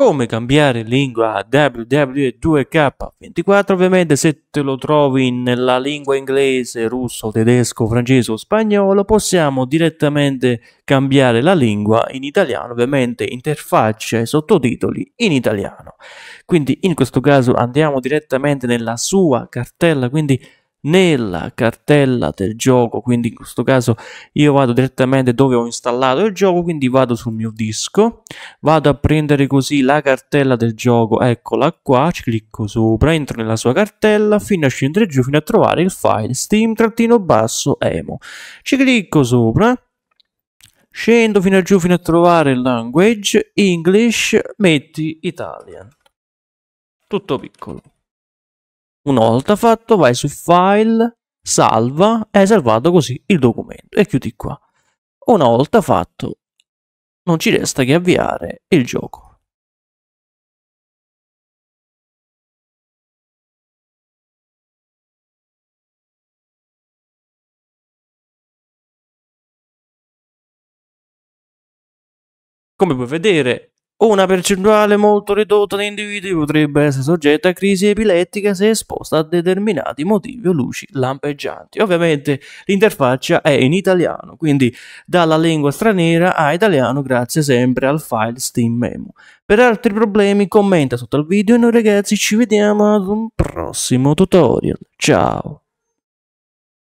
Come cambiare lingua a WW2K24? Ovviamente se te lo trovi nella lingua inglese, russo, tedesco, francese o spagnolo possiamo direttamente cambiare la lingua in italiano, ovviamente interfaccia e sottotitoli in italiano. Quindi in questo caso andiamo direttamente nella sua cartella, quindi nella cartella del gioco quindi in questo caso io vado direttamente dove ho installato il gioco quindi vado sul mio disco vado a prendere così la cartella del gioco eccola qua ci clicco sopra entro nella sua cartella fino a scendere giù fino a trovare il file steam trattino basso emo ci clicco sopra scendo fino a giù fino a trovare il language english metti italian tutto piccolo una volta fatto vai su File, Salva, è salvato così il documento e chiudi qua. Una volta fatto non ci resta che avviare il gioco. Come puoi vedere una percentuale molto ridotta di individui potrebbe essere soggetta a crisi epilettica se esposta a determinati motivi o luci lampeggianti. Ovviamente l'interfaccia è in italiano, quindi dalla lingua straniera a italiano grazie sempre al file Steam Memo. Per altri problemi commenta sotto al video e noi ragazzi ci vediamo ad un prossimo tutorial. Ciao!